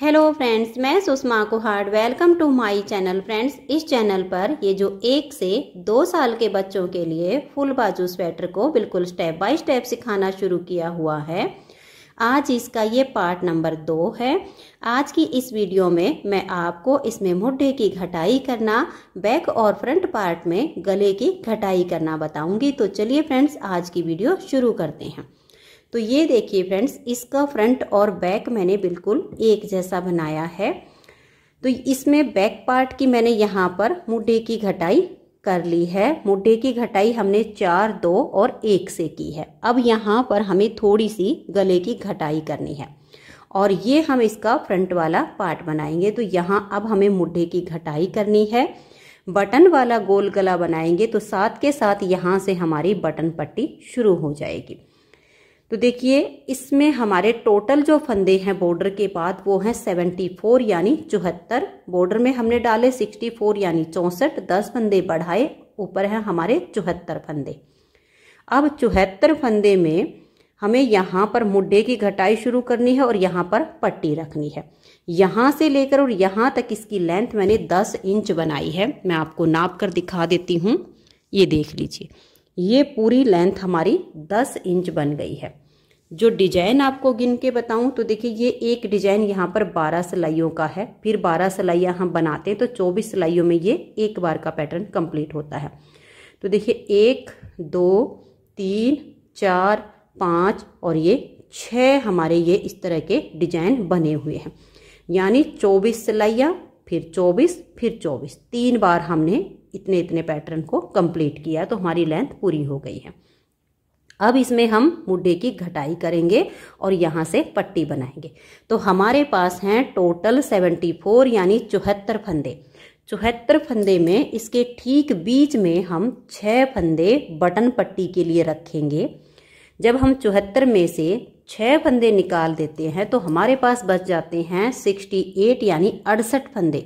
Hello friends मैं Sushma Kuhar welcome to my channel friends इस channel पर ये जो एक से दो साल के बच्चों के लिए फुल बाजू स्वेटर को बिल्कुल स्टेप बाय स्टेप सिखाना शुरू किया हुआ है आज इसका ये पार्ट नंबर दो है आज की इस वीडियो में मैं आपको इसमें मुड्ढे की घटाई करना बैक और फ्रंट पार्ट में गले की घटाई करना बताऊंगी तो चलिए फ्रेंड्स आज की वीडियो शुरू करते हैं तो ये देखिए फ्रेंड्स इसका फ्रंट और बैक मैंने बिल्कुल एक जैसा बनाया है तो इसमें बैक पार्ट की मैंने यहाँ पर मुड्ढे की घटाई कर ली है मुड्ढे की घटाई हमने चार दो और एक से की है अब यहाँ पर हमें थोड़ी सी गले की घटाई करनी है और ये हम इसका फ्रंट वाला पार्ट बनाएंगे तो यहाँ अब हमें मुड्ढे की घटाई करनी है बटन वाला गोल गला बनाएंगे तो साथ के साथ यहाँ से हमारी बटन पट्टी शुरू हो जाएगी तो देखिए इसमें हमारे टोटल जो फंदे हैं बॉर्डर के बाद वो हैं 74 यानी चौहत्तर बॉर्डर में हमने डाले 64 यानी चौंसठ दस फंदे बढ़ाए ऊपर हैं हमारे चौहत्तर फंदे अब चौहत्तर फंदे में हमें यहाँ पर मुड्ढे की घटाई शुरू करनी है और यहाँ पर पट्टी रखनी है यहाँ से लेकर और यहाँ तक इसकी लेंथ मैंने 10 इंच बनाई है मैं आपको नाप कर दिखा देती हूँ ये देख लीजिए ये पूरी लेंथ हमारी 10 इंच बन गई है जो डिजाइन आपको गिन के बताऊं तो देखिए ये एक डिजाइन यहाँ पर 12 सिलाइयों का है फिर 12 सिलाइयाँ हम बनाते हैं तो 24 सिलाइयों में ये एक बार का पैटर्न कंप्लीट होता है तो देखिए एक दो तीन चार पाँच और ये छः हमारे ये इस तरह के डिजाइन बने हुए हैं यानी 24 सिलाइयाँ फिर 24 फिर 24 तीन बार हमने इतने इतने पैटर्न को कंप्लीट किया तो हमारी लेंथ पूरी हो गई है अब इसमें हम मुड्ढे की घटाई करेंगे और यहाँ से पट्टी बनाएंगे तो हमारे पास हैं टोटल 74 यानी चौहत्तर फंदे चौहत्तर फंदे में इसके ठीक बीच में हम छः फंदे बटन पट्टी के लिए रखेंगे जब हम चौहत्तर में से छः फंदे निकाल देते हैं तो हमारे पास बच जाते हैं 68 यानी अड़सठ फंदे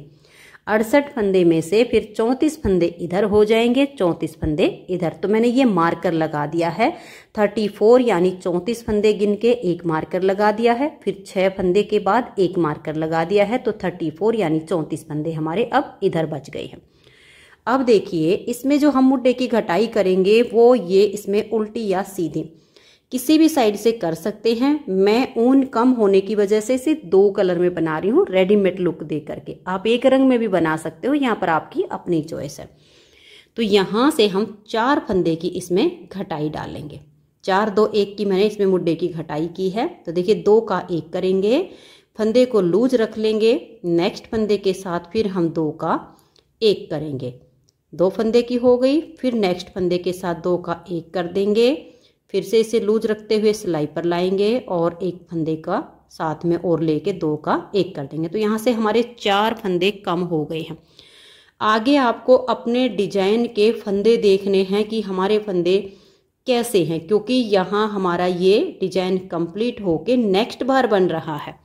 अड़सठ फंदे में से फिर चौंतीस फंदे इधर हो जाएंगे चौंतीस फंदे इधर तो मैंने ये मार्कर लगा दिया है थर्टी फोर यानी चौंतीस फंदे गिन के एक मार्कर लगा दिया है फिर छह फंदे के बाद एक मार्कर लगा दिया है तो थर्टी फोर यानी चौंतीस फंदे हमारे अब इधर बच गए हैं अब देखिए इसमें जो हम मुड्डे की घटाई करेंगे वो ये इसमें उल्टी या सीधी किसी भी साइड से कर सकते हैं मैं ऊन कम होने की वजह से इसे दो कलर में बना रही हूँ रेडीमेड लुक दे करके आप एक रंग में भी बना सकते हो यहाँ पर आपकी अपनी चॉइस है तो यहाँ से हम चार फंदे की इसमें घटाई डालेंगे चार दो एक की मैंने इसमें मुड्डे की घटाई की है तो देखिए दो का एक करेंगे फंदे को लूज रख लेंगे नेक्स्ट फंदे के साथ फिर हम दो का एक करेंगे दो फंदे की हो गई फिर नेक्स्ट फंदे के साथ दो का एक कर देंगे फिर से इसे लूज रखते हुए सिलाई पर लाएंगे और एक फंदे का साथ में और लेके दो का एक कर देंगे तो यहाँ से हमारे चार फंदे कम हो गए हैं आगे आपको अपने डिजाइन के फंदे देखने हैं कि हमारे फंदे कैसे हैं क्योंकि यहाँ हमारा ये डिजाइन कंप्लीट होके नेक्स्ट बार बन रहा है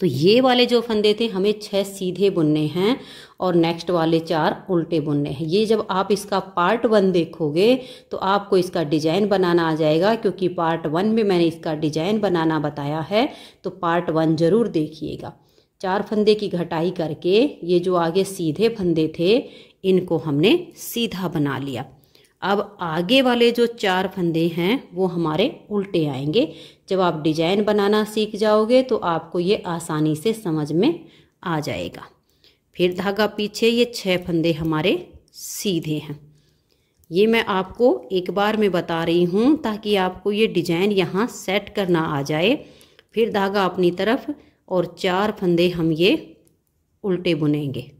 तो ये वाले जो फंदे थे हमें छह सीधे बुनने हैं और नेक्स्ट वाले चार उल्टे बुनने हैं ये जब आप इसका पार्ट वन देखोगे तो आपको इसका डिजाइन बनाना आ जाएगा क्योंकि पार्ट वन में मैंने इसका डिजाइन बनाना बताया है तो पार्ट वन जरूर देखिएगा चार फंदे की घटाई करके ये जो आगे सीधे फंदे थे इनको हमने सीधा बना लिया अब आगे वाले जो चार फंदे हैं वो हमारे उल्टे आएंगे जब आप डिजाइन बनाना सीख जाओगे तो आपको ये आसानी से समझ में आ जाएगा फिर धागा पीछे ये छः फंदे हमारे सीधे हैं ये मैं आपको एक बार में बता रही हूँ ताकि आपको ये डिजाइन यहाँ सेट करना आ जाए फिर धागा अपनी तरफ और चार फंदे हम ये उल्टे बुनेंगे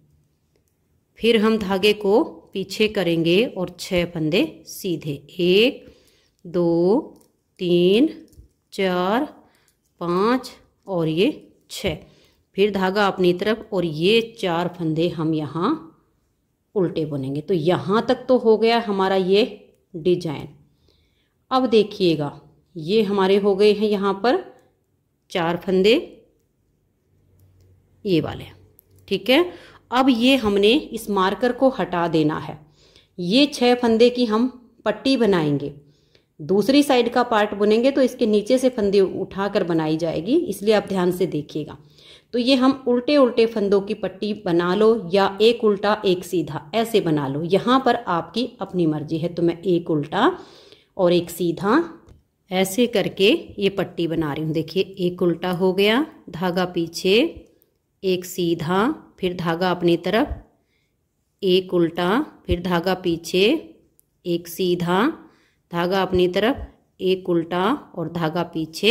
फिर हम धागे को पीछे करेंगे और छः फंदे सीधे एक दो तीन चार पाँच और ये छः फिर धागा अपनी तरफ और ये चार फंदे हम यहाँ उल्टे बुनेंगे तो यहाँ तक तो हो गया हमारा ये डिजाइन अब देखिएगा ये हमारे हो गए हैं यहाँ पर चार फंदे ये वाले ठीक है अब ये हमने इस मार्कर को हटा देना है ये छह फंदे की हम पट्टी बनाएंगे दूसरी साइड का पार्ट बुनेंगे तो इसके नीचे से फंदे उठाकर बनाई जाएगी इसलिए आप ध्यान से देखिएगा तो ये हम उल्टे उल्टे फंदों की पट्टी बना लो या एक उल्टा एक सीधा ऐसे बना लो यहाँ पर आपकी अपनी मर्जी है तो मैं एक उल्टा और एक सीधा ऐसे करके ये पट्टी बना रही हूँ देखिए एक उल्टा हो गया धागा पीछे एक सीधा फिर धागा अपनी तरफ एक उल्टा फिर धागा पीछे एक सीधा धागा अपनी तरफ एक उल्टा और धागा पीछे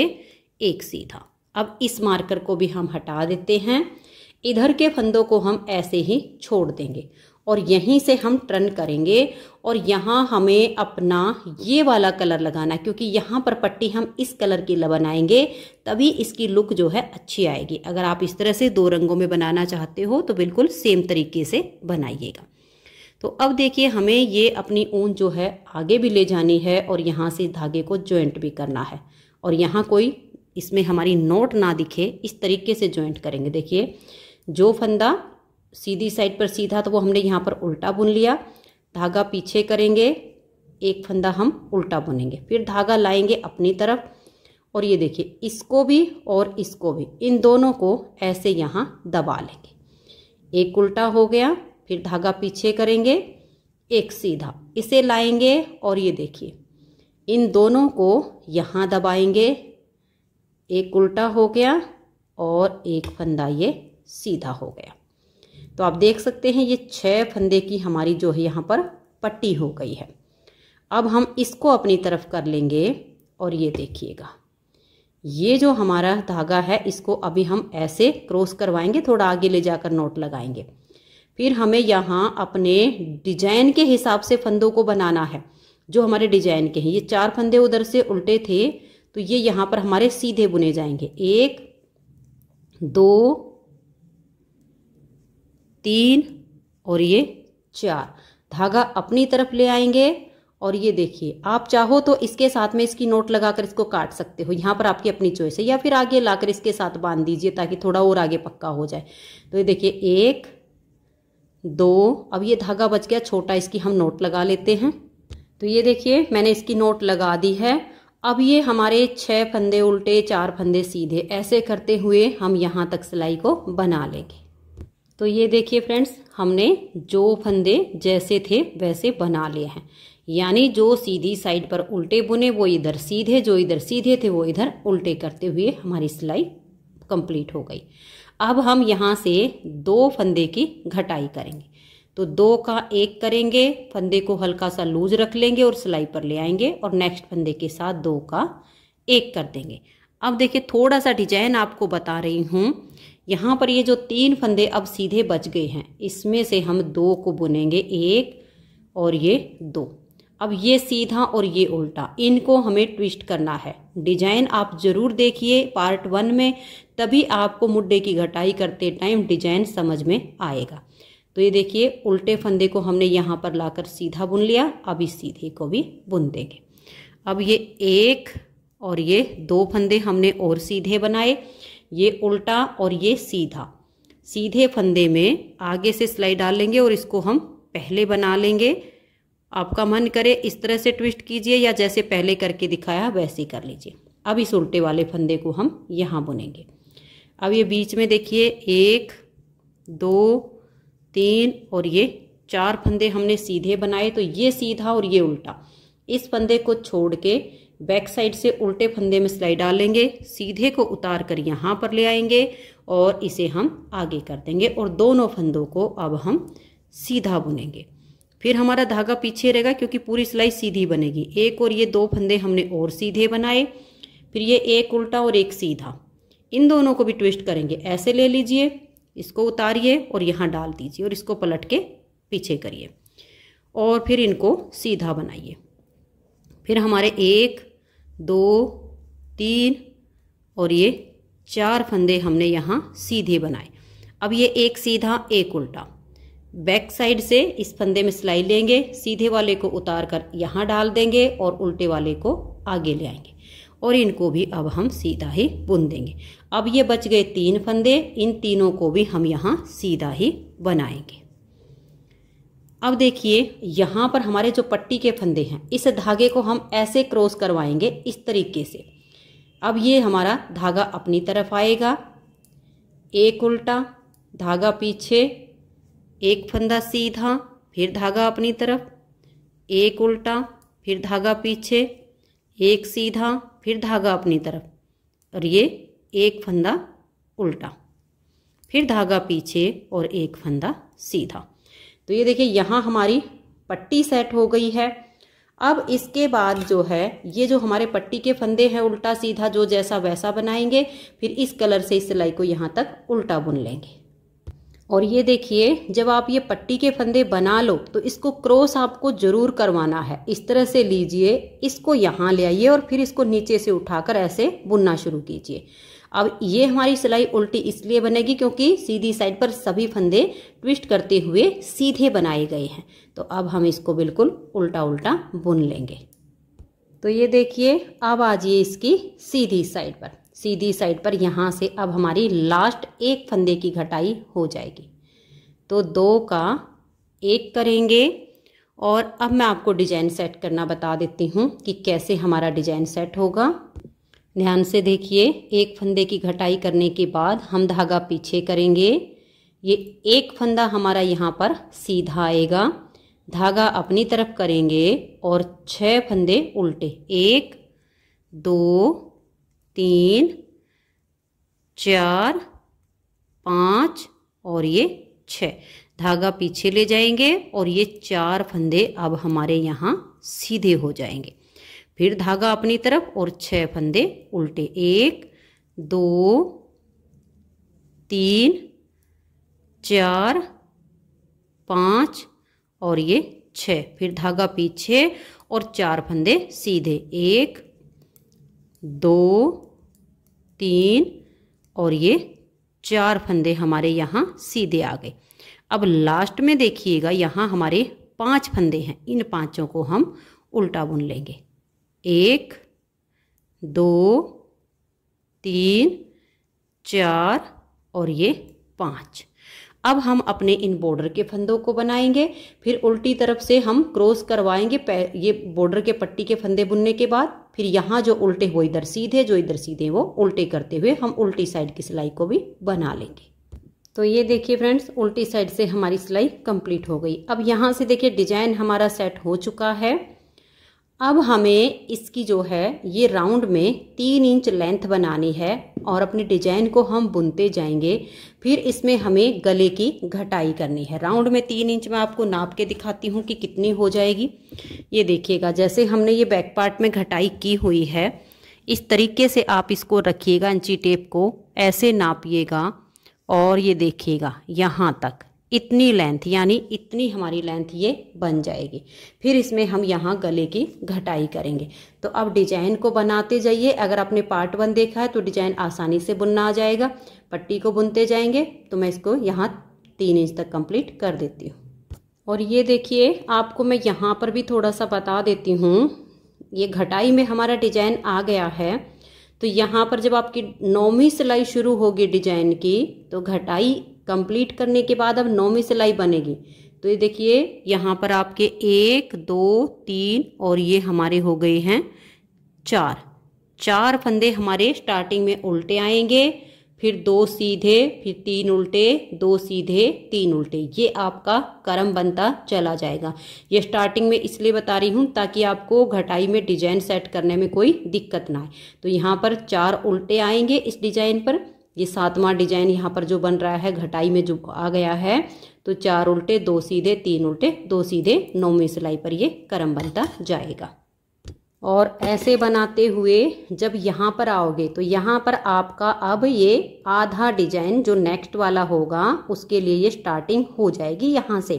एक सीधा अब इस मार्कर को भी हम हटा देते हैं इधर के फंदों को हम ऐसे ही छोड़ देंगे और यहीं से हम टर्न करेंगे और यहाँ हमें अपना ये वाला कलर लगाना क्योंकि यहाँ पर पट्टी हम इस कलर की बनाएंगे तभी इसकी लुक जो है अच्छी आएगी अगर आप इस तरह से दो रंगों में बनाना चाहते हो तो बिल्कुल सेम तरीके से बनाइएगा तो अब देखिए हमें ये अपनी ऊन जो है आगे भी ले जानी है और यहाँ से धागे को जॉइंट भी करना है और यहाँ कोई इसमें हमारी नोट ना दिखे इस तरीके से ज्वाइंट करेंगे देखिए जो फंदा सीधी साइड पर सीधा तो वो हमने यहाँ पर उल्टा बुन लिया धागा पीछे करेंगे एक फंदा हम उल्टा बुनेंगे फिर धागा लाएंगे अपनी तरफ और ये देखिए इसको भी और इसको भी इन दोनों को ऐसे यहाँ दबा लेंगे एक उल्टा हो गया फिर धागा पीछे करेंगे एक सीधा इसे लाएंगे और ये देखिए इन दोनों को यहाँ दबाएंगे एक उल्टा हो गया और एक फंदा ये सीधा हो गया तो आप देख सकते हैं ये छः फंदे की हमारी जो है यहाँ पर पट्टी हो गई है अब हम इसको अपनी तरफ कर लेंगे और ये देखिएगा ये जो हमारा धागा है इसको अभी हम ऐसे क्रॉस करवाएंगे थोड़ा आगे ले जाकर नोट लगाएंगे फिर हमें यहाँ अपने डिजाइन के हिसाब से फंदों को बनाना है जो हमारे डिजाइन के हैं ये चार फंदे उधर से उल्टे थे तो ये यहाँ पर हमारे सीधे बुने जाएंगे एक दो तीन और ये चार धागा अपनी तरफ ले आएंगे और ये देखिए आप चाहो तो इसके साथ में इसकी नोट लगाकर इसको काट सकते हो यहाँ पर आपकी अपनी चॉइस है या फिर आगे लाकर इसके साथ बांध दीजिए ताकि थोड़ा और आगे पक्का हो जाए तो ये देखिए एक दो अब ये धागा बच गया छोटा इसकी हम नोट लगा लेते हैं तो ये देखिए मैंने इसकी नोट लगा दी है अब ये हमारे छः फंदे उल्टे चार फंदे सीधे ऐसे करते हुए हम यहाँ तक सिलाई को बना लेंगे तो ये देखिए फ्रेंड्स हमने जो फंदे जैसे थे वैसे बना लिए हैं यानी जो सीधी साइड पर उल्टे बुने वो इधर सीधे जो इधर सीधे थे वो इधर उल्टे करते हुए हमारी सिलाई कंप्लीट हो गई अब हम यहाँ से दो फंदे की घटाई करेंगे तो दो का एक करेंगे फंदे को हल्का सा लूज रख लेंगे और सिलाई पर ले आएंगे और नेक्स्ट फंदे के साथ दो का एक कर देंगे अब देखिए थोड़ा सा डिजाइन आपको बता रही हूँ यहाँ पर ये जो तीन फंदे अब सीधे बच गए हैं इसमें से हम दो को बुनेंगे एक और ये दो अब ये सीधा और ये उल्टा इनको हमें ट्विस्ट करना है डिजाइन आप जरूर देखिए पार्ट वन में तभी आपको मुड्डे की घटाई करते टाइम डिजाइन समझ में आएगा तो ये देखिए उल्टे फंदे को हमने यहाँ पर लाकर सीधा बुन लिया अब इस सीधे को भी बुन देंगे अब ये एक और ये दो फंदे हमने और सीधे बनाए ये उल्टा और ये सीधा सीधे फंदे में आगे से सिलाई डाल लेंगे और इसको हम पहले बना लेंगे आपका मन करे इस तरह से ट्विस्ट कीजिए या जैसे पहले करके दिखाया वैसे कर लीजिए अब इस उल्टे वाले फंदे को हम यहाँ बुनेंगे अब ये बीच में देखिए एक दो तीन और ये चार फंदे हमने सीधे बनाए तो ये सीधा और ये उल्टा इस फंदे को छोड़ के बैक साइड से उल्टे फंदे में सिलाई डालेंगे सीधे को उतार कर यहाँ पर ले आएंगे और इसे हम आगे कर देंगे और दोनों फंदों को अब हम सीधा बुनेंगे फिर हमारा धागा पीछे रहेगा क्योंकि पूरी सिलाई सीधी बनेगी एक और ये दो फंदे हमने और सीधे बनाए फिर ये एक उल्टा और एक सीधा इन दोनों को भी ट्विस्ट करेंगे ऐसे ले लीजिए इसको उतारिए और यहाँ डाल दीजिए और इसको पलट के पीछे करिए और फिर इनको सीधा बनाइए फिर हमारे एक दो तीन और ये चार फंदे हमने यहाँ सीधे बनाए अब ये एक सीधा एक उल्टा बैक साइड से इस फंदे में सिलाई लेंगे सीधे वाले को उतार कर यहाँ डाल देंगे और उल्टे वाले को आगे ले आएंगे और इनको भी अब हम सीधा ही बुन देंगे अब ये बच गए तीन फंदे इन तीनों को भी हम यहाँ सीधा ही बनाएंगे अब देखिए यहाँ पर हमारे जो पट्टी के फंदे हैं इस धागे को हम ऐसे क्रॉस करवाएंगे इस तरीके से अब ये हमारा धागा अपनी तरफ आएगा एक उल्टा धागा पीछे एक फंदा सीधा फिर धागा अपनी तरफ एक उल्टा फिर धागा पीछे एक सीधा फिर धागा अपनी तरफ और ये एक फंदा उल्टा फिर धागा पीछे और एक फंदा सीधा तो ये देखिए यहाँ हमारी पट्टी सेट हो गई है अब इसके बाद जो है ये जो हमारे पट्टी के फंदे हैं उल्टा सीधा जो जैसा वैसा बनाएंगे फिर इस कलर से इस सिलाई को यहाँ तक उल्टा बुन लेंगे और ये देखिए जब आप ये पट्टी के फंदे बना लो तो इसको क्रॉस आपको जरूर करवाना है इस तरह से लीजिए इसको यहाँ ले आइए और फिर इसको नीचे से उठाकर ऐसे बुनना शुरू कीजिए अब ये हमारी सिलाई उल्टी इसलिए बनेगी क्योंकि सीधी साइड पर सभी फंदे ट्विस्ट करते हुए सीधे बनाए गए हैं तो अब हम इसको बिल्कुल उल्टा उल्टा बुन लेंगे तो ये देखिए अब आ जाइए इसकी सीधी साइड पर सीधी साइड पर यहाँ से अब हमारी लास्ट एक फंदे की घटाई हो जाएगी तो दो का एक करेंगे और अब मैं आपको डिजाइन सेट करना बता देती हूँ कि कैसे हमारा डिजाइन सेट होगा ध्यान से देखिए एक फंदे की घटाई करने के बाद हम धागा पीछे करेंगे ये एक फंदा हमारा यहाँ पर सीधा आएगा धागा अपनी तरफ करेंगे और छह फंदे उल्टे एक दो तीन चार पाँच और ये छ धागा पीछे ले जाएंगे और ये चार फंदे अब हमारे यहाँ सीधे हो जाएंगे फिर धागा अपनी तरफ और छः फंदे उल्टे एक दो तीन चार पाँच और ये छ फिर धागा पीछे और चार फंदे सीधे एक दो तीन और ये चार फंदे हमारे यहाँ सीधे आ गए अब लास्ट में देखिएगा यहाँ हमारे पांच फंदे हैं इन पांचों को हम उल्टा बुन लेंगे एक दो तीन चार और ये पाँच अब हम अपने इन बॉर्डर के फंदों को बनाएंगे फिर उल्टी तरफ से हम क्रॉस करवाएंगे ये बॉर्डर के पट्टी के फंदे बुनने के बाद फिर यहाँ जो उल्टे हुए इधर सीधे जो इधर सीधे वो उल्टे करते हुए हम उल्टी साइड की सिलाई को भी बना लेंगे तो ये देखिए फ्रेंड्स उल्टी साइड से हमारी सिलाई कंप्लीट हो गई अब यहाँ से देखिए डिजाइन हमारा सेट हो चुका है अब हमें इसकी जो है ये राउंड में तीन इंच लेंथ बनानी है और अपने डिजाइन को हम बुनते जाएंगे फिर इसमें हमें गले की घटाई करनी है राउंड में तीन इंच में आपको नाप के दिखाती हूँ कि कितनी हो जाएगी ये देखिएगा जैसे हमने ये बैक पार्ट में घटाई की हुई है इस तरीके से आप इसको रखिएगा इंची टेप को ऐसे नापिएगा और ये देखिएगा यहाँ तक इतनी लेंथ यानी इतनी हमारी लेंथ ये बन जाएगी फिर इसमें हम यहाँ गले की घटाई करेंगे तो अब डिजाइन को बनाते जाइए अगर आपने पार्ट वन देखा है तो डिजाइन आसानी से बुनना आ जाएगा पट्टी को बुनते जाएंगे तो मैं इसको यहाँ तीन इंच तक कंप्लीट कर देती हूँ और ये देखिए आपको मैं यहाँ पर भी थोड़ा सा बता देती हूँ ये घटाई में हमारा डिजाइन आ गया है तो यहाँ पर जब आपकी नौवीं सिलाई शुरू होगी डिजाइन की तो घटाई कंप्लीट करने के बाद अब नौवीं सिलाई बनेगी तो ये देखिए यहाँ पर आपके एक दो तीन और ये हमारे हो गए हैं चार चार फंदे हमारे स्टार्टिंग में उल्टे आएंगे फिर दो सीधे फिर तीन उल्टे दो सीधे तीन उल्टे ये आपका क्रम बनता चला जाएगा ये स्टार्टिंग में इसलिए बता रही हूँ ताकि आपको घटाई में डिजाइन सेट करने में कोई दिक्कत ना आए तो यहाँ पर चार उल्टे आएंगे इस डिजाइन पर ये सातवां डिजाइन यहाँ पर जो बन रहा है घटाई में जो आ गया है तो चार उल्टे दो सीधे तीन उल्टे दो सीधे नौवीं सिलाई पर ये कर्म बनता जाएगा और ऐसे बनाते हुए जब यहाँ पर आओगे तो यहाँ पर आपका अब ये आधा डिजाइन जो नेक्स्ट वाला होगा उसके लिए ये स्टार्टिंग हो जाएगी यहाँ से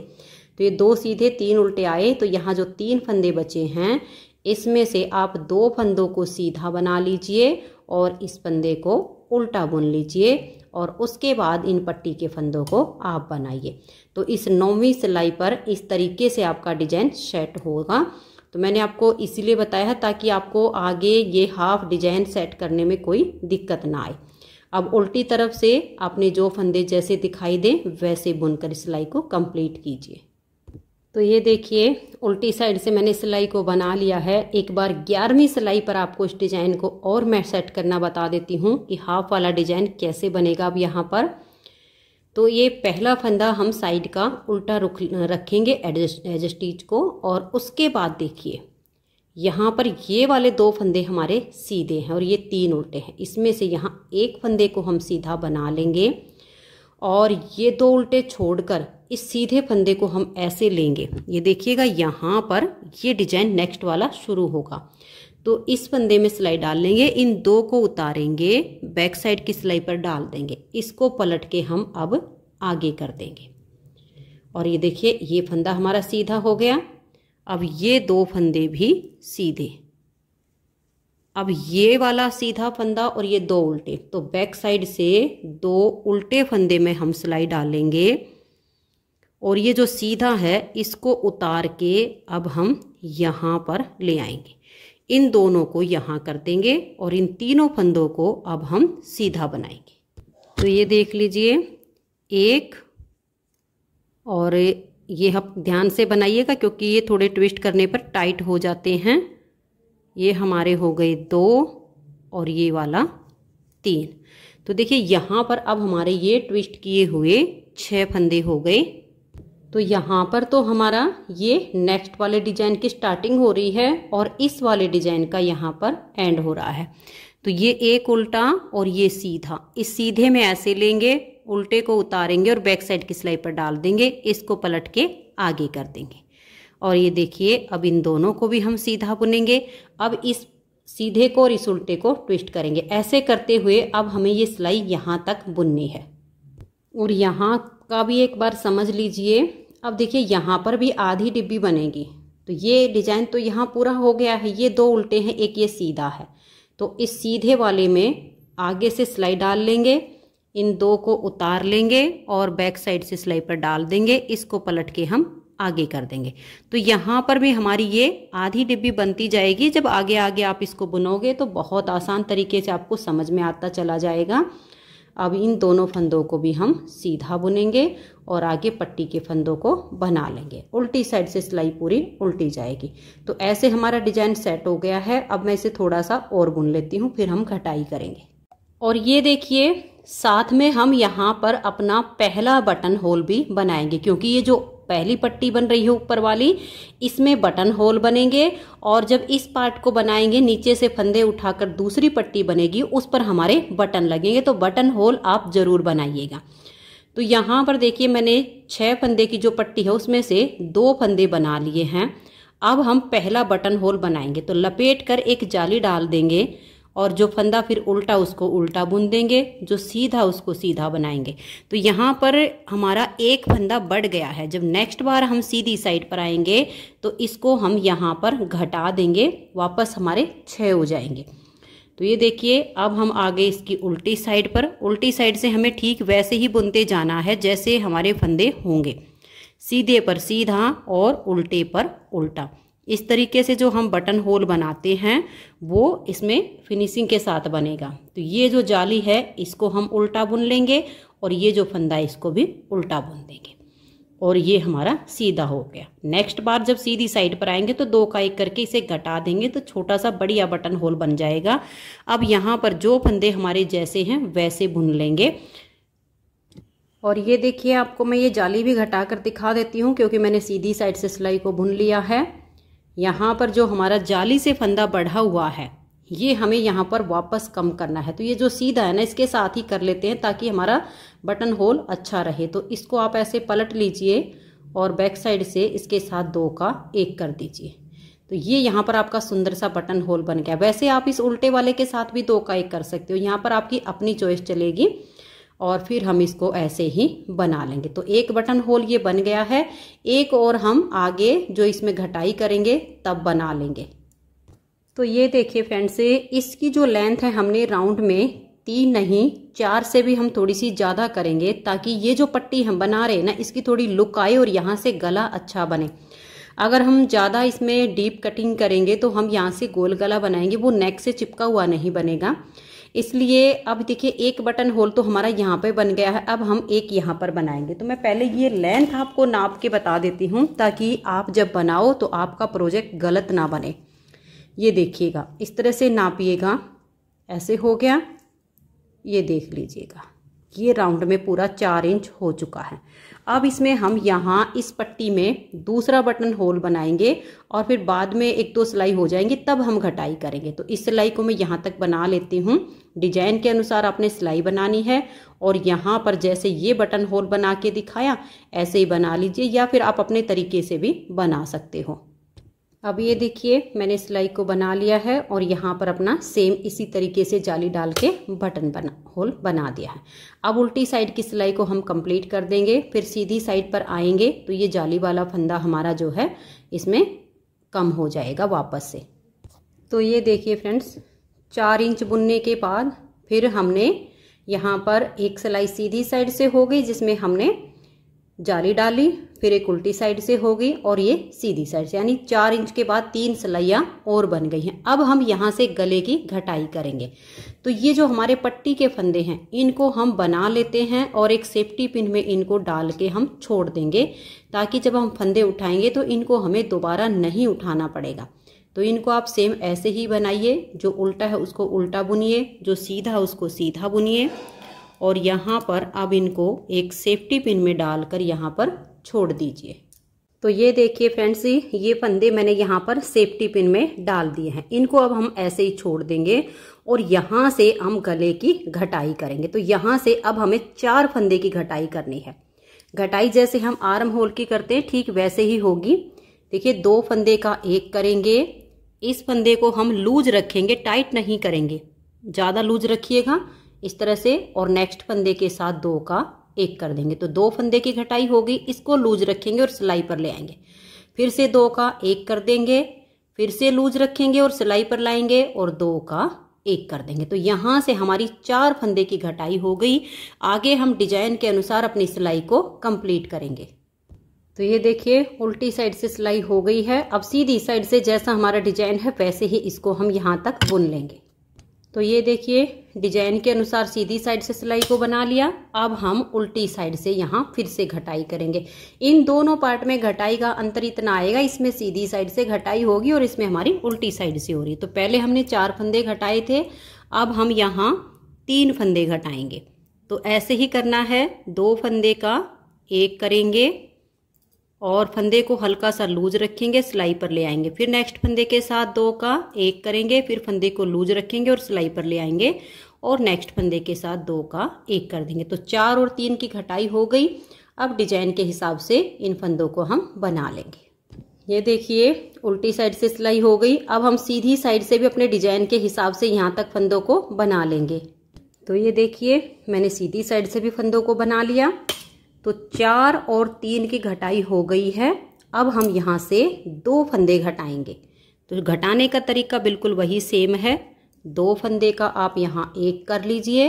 तो ये दो सीधे तीन उल्टे आए तो यहाँ जो तीन फंदे बचे हैं इसमें से आप दो फंदों को सीधा बना लीजिए और इस फंदे को उल्टा बुन लीजिए और उसके बाद इन पट्टी के फंदों को आप बनाइए तो इस नौवीं सिलाई पर इस तरीके से आपका डिजाइन सेट होगा तो मैंने आपको इसीलिए बताया है ताकि आपको आगे ये हाफ डिजाइन सेट करने में कोई दिक्कत ना आए अब उल्टी तरफ से आपने जो फंदे जैसे दिखाई दें वैसे बुनकर सिलाई को कंप्लीट कीजिए तो ये देखिए उल्टी साइड से मैंने सिलाई को बना लिया है एक बार ग्यारहवीं सिलाई पर आपको इस डिज़ाइन को और मैं सेट करना बता देती हूँ कि हाफ वाला डिज़ाइन कैसे बनेगा अब यहाँ पर तो ये पहला फंदा हम साइड का उल्टा रुख रखेंगे एडजस्ट एडजस्टिज को और उसके बाद देखिए यहाँ पर ये वाले दो फंदे हमारे सीधे हैं और ये तीन उल्टे हैं इसमें से यहाँ एक फंदे को हम सीधा बना लेंगे और ये दो उल्टे छोड़कर इस सीधे फंदे को हम ऐसे लेंगे ये देखिएगा यहाँ पर ये डिजाइन नेक्स्ट वाला शुरू होगा तो इस फंदे में सिलाई डाल लेंगे इन दो को उतारेंगे बैक साइड की सिलाई पर डाल देंगे इसको पलट के हम अब आगे कर देंगे और ये देखिए ये फंदा हमारा सीधा हो गया अब ये दो फंदे भी सीधे अब ये वाला सीधा फंदा और ये दो उल्टे तो बैक साइड से दो उल्टे फंदे में हम सिलाई डालेंगे और ये जो सीधा है इसको उतार के अब हम यहाँ पर ले आएंगे इन दोनों को यहाँ कर देंगे और इन तीनों फंदों को अब हम सीधा बनाएंगे तो ये देख लीजिए एक और ये आप ध्यान से बनाइएगा क्योंकि ये थोड़े ट्विस्ट करने पर टाइट हो जाते हैं ये हमारे हो गए दो और ये वाला तीन तो देखिए यहाँ पर अब हमारे ये ट्विस्ट किए हुए छः फंदे हो गए तो यहाँ पर तो हमारा ये नेक्स्ट वाले डिजाइन की स्टार्टिंग हो रही है और इस वाले डिजाइन का यहाँ पर एंड हो रहा है तो ये एक उल्टा और ये सीधा इस सीधे में ऐसे लेंगे उल्टे को उतारेंगे और बैक साइड की सिलाई पर डाल देंगे इसको पलट के आगे कर देंगे और ये देखिए अब इन दोनों को भी हम सीधा बुनेंगे अब इस सीधे को और इस उल्टे को ट्विस्ट करेंगे ऐसे करते हुए अब हमें ये सिलाई यहाँ तक बुननी है और यहाँ का भी एक बार समझ लीजिए अब देखिए यहाँ पर भी आधी डिब्बी बनेगी तो ये डिजाइन तो यहाँ पूरा हो गया है ये दो उल्टे हैं एक ये सीधा है तो इस सीधे वाले में आगे से सिलाई डाल लेंगे इन दो को उतार लेंगे और बैक साइड से सिलाई पर डाल देंगे इसको पलट के हम आगे कर देंगे तो यहाँ पर भी हमारी ये आधी डिब्बी बनती जाएगी जब आगे आगे आप इसको बुनोगे तो बहुत आसान तरीके से आपको समझ में आता चला जाएगा अब इन दोनों फंदों को भी हम सीधा बुनेंगे और आगे पट्टी के फंदों को बना लेंगे उल्टी साइड से सिलाई पूरी उल्टी जाएगी तो ऐसे हमारा डिजाइन सेट हो गया है अब मैं इसे थोड़ा सा और बुन लेती हूँ फिर हम घटाई करेंगे और ये देखिए साथ में हम यहाँ पर अपना पहला बटन होल भी बनाएंगे क्योंकि ये जो पहली पट्टी बन रही है ऊपर वाली इसमें बटन होल बनेंगे और जब इस पार्ट को बनाएंगे नीचे से फंदे उठाकर दूसरी पट्टी बनेगी उस पर हमारे बटन लगेंगे तो बटन होल आप जरूर बनाइएगा तो यहाँ पर देखिए मैंने छः फंदे की जो पट्टी है उसमें से दो फंदे बना लिए हैं अब हम पहला बटन होल बनाएंगे तो लपेट कर एक जाली डाल देंगे और जो फंदा फिर उल्टा उसको उल्टा बुन देंगे जो सीधा उसको सीधा बनाएंगे तो यहाँ पर हमारा एक फंदा बढ़ गया है जब नेक्स्ट बार हम सीधी साइड पर आएंगे तो इसको हम यहाँ पर घटा देंगे वापस हमारे छः हो जाएंगे तो ये देखिए अब हम आगे इसकी उल्टी साइड पर उल्टी साइड से हमें ठीक वैसे ही बुनते जाना है जैसे हमारे फंदे होंगे सीधे पर सीधा और उल्टे पर उल्टा इस तरीके से जो हम बटन होल बनाते हैं वो इसमें फिनिशिंग के साथ बनेगा तो ये जो जाली है इसको हम उल्टा बुन लेंगे और ये जो फंदा है इसको भी उल्टा बुन देंगे और ये हमारा सीधा हो गया नेक्स्ट बार जब सीधी साइड पर आएंगे तो दो का एक करके इसे घटा देंगे तो छोटा सा बढ़िया बटन होल बन जाएगा अब यहाँ पर जो फंदे हमारे जैसे हैं वैसे बुन लेंगे और ये देखिए आपको मैं ये जाली भी घटा कर दिखा देती हूँ क्योंकि मैंने सीधी साइड से सिलाई को बुन लिया है यहाँ पर जो हमारा जाली से फंदा बढ़ा हुआ है ये हमें यहाँ पर वापस कम करना है तो ये जो सीधा है ना इसके साथ ही कर लेते हैं ताकि हमारा बटन होल अच्छा रहे तो इसको आप ऐसे पलट लीजिए और बैक साइड से इसके साथ दो का एक कर दीजिए तो ये यहाँ पर आपका सुंदर सा बटन होल बन गया वैसे आप इस उल्टे वाले के साथ भी दो का एक कर सकते हो यहाँ पर आपकी अपनी चॉइस चलेगी और फिर हम इसको ऐसे ही बना लेंगे तो एक बटन होल ये बन गया है एक और हम आगे जो इसमें घटाई करेंगे तब बना लेंगे तो ये देखिए फ्रेंड्स इसकी जो लेंथ है हमने राउंड में तीन नहीं चार से भी हम थोड़ी सी ज़्यादा करेंगे ताकि ये जो पट्टी हम बना रहे हैं ना इसकी थोड़ी लुक आए और यहाँ से गला अच्छा बने अगर हम ज़्यादा इसमें डीप कटिंग करेंगे तो हम यहाँ से गोल गला बनाएंगे वो नेक से चिपका हुआ नहीं बनेगा इसलिए अब देखिए एक बटन होल तो हमारा यहाँ पे बन गया है अब हम एक यहाँ पर बनाएंगे तो मैं पहले ये लेंथ आपको नाप के बता देती हूँ ताकि आप जब बनाओ तो आपका प्रोजेक्ट गलत ना बने ये देखिएगा इस तरह से नापिएगा ऐसे हो गया ये देख लीजिएगा ये राउंड में पूरा चार इंच हो चुका है अब इसमें हम यहाँ इस पट्टी में दूसरा बटन होल बनाएंगे और फिर बाद में एक दो सिलाई हो जाएंगी तब हम घटाई करेंगे तो इस सिलाई को मैं यहाँ तक बना लेती हूँ डिजाइन के अनुसार आपने सिलाई बनानी है और यहाँ पर जैसे ये बटन होल बना के दिखाया ऐसे ही बना लीजिए या फिर आप अपने तरीके से भी बना सकते हो अब ये देखिए मैंने सिलाई को बना लिया है और यहाँ पर अपना सेम इसी तरीके से जाली डाल के बटन बना होल बना दिया है अब उल्टी साइड की सिलाई को हम कंप्लीट कर देंगे फिर सीधी साइड पर आएंगे तो ये जाली वाला फंदा हमारा जो है इसमें कम हो जाएगा वापस से तो ये देखिए फ्रेंड्स चार इंच बुनने के बाद फिर हमने यहाँ पर एक सिलाई सीधी साइड से हो गई जिसमें हमने जाली डाली फिर एक उल्टी साइड से हो गई और ये सीधी साइड से यानी चार इंच के बाद तीन सिलाइयाँ और बन गई हैं अब हम यहाँ से गले की घटाई करेंगे तो ये जो हमारे पट्टी के फंदे हैं इनको हम बना लेते हैं और एक सेफ्टी पिन में इनको डाल के हम छोड़ देंगे ताकि जब हम फंदे उठाएंगे तो इनको हमें दोबारा नहीं उठाना पड़ेगा तो इनको आप सेम ऐसे ही बनाइए जो उल्टा है उसको उल्टा बुनिए जो सीधा है उसको सीधा बुनिए और यहाँ पर अब इनको एक सेफ्टी पिन में डालकर यहाँ पर छोड़ दीजिए तो ये देखिए फ्रेंड्स ये फंदे मैंने यहाँ पर सेफ्टी पिन में डाल दिए हैं इनको अब हम ऐसे ही छोड़ देंगे और यहाँ से हम गले की घटाई करेंगे तो यहाँ से अब हमें चार फंदे की घटाई करनी है घटाई जैसे हम आर्म होल की करते हैं ठीक वैसे ही होगी देखिए दो फंदे का एक करेंगे इस फंदे को हम लूज रखेंगे टाइट नहीं करेंगे ज़्यादा लूज रखिएगा इस तरह से और नेक्स्ट फंदे के साथ दो का एक कर देंगे तो दो फंदे की घटाई होगी इसको लूज रखेंगे और सिलाई पर ले आएंगे फिर से दो का एक कर देंगे फिर से लूज रखेंगे और सिलाई पर लाएंगे और दो का एक कर देंगे तो यहां से हमारी चार फंदे की घटाई हो गई आगे हम डिजाइन के अनुसार अपनी सिलाई को कंप्लीट करेंगे तो ये देखिए उल्टी साइड से सिलाई हो गई है अब सीधी साइड से जैसा हमारा डिजाइन है वैसे ही इसको हम यहां तक बुन लेंगे तो ये देखिए डिजाइन के अनुसार सीधी साइड से सिलाई को बना लिया अब हम उल्टी साइड से यहाँ फिर से घटाई करेंगे इन दोनों पार्ट में घटाई का अंतर इतना आएगा इसमें सीधी साइड से घटाई होगी और इसमें हमारी उल्टी साइड से हो रही तो पहले हमने चार फंदे घटाए थे अब हम यहाँ तीन फंदे घटाएंगे तो ऐसे ही करना है दो फंदे का एक करेंगे और फंदे को हल्का सा लूज रखेंगे सिलाई पर ले आएंगे फिर नेक्स्ट फंदे के साथ दो का एक करेंगे फिर फंदे को लूज रखेंगे और सिलाई पर ले आएंगे और नेक्स्ट फंदे के साथ दो का एक कर देंगे तो चार और तीन की घटाई हो गई अब डिजाइन के हिसाब से इन फंदों को हम बना लेंगे ये देखिए उल्टी साइड से सिलाई हो गई अब हम सीधी साइड से भी अपने डिजाइन के हिसाब से यहाँ तक फंदों को बना लेंगे तो ये देखिए मैंने सीधी साइड से भी फंदों को बना लिया तो चार और तीन की घटाई हो गई है अब हम यहाँ से दो फंदे घटाएंगे तो घटाने का तरीका बिल्कुल वही सेम है दो फंदे का आप यहाँ एक कर लीजिए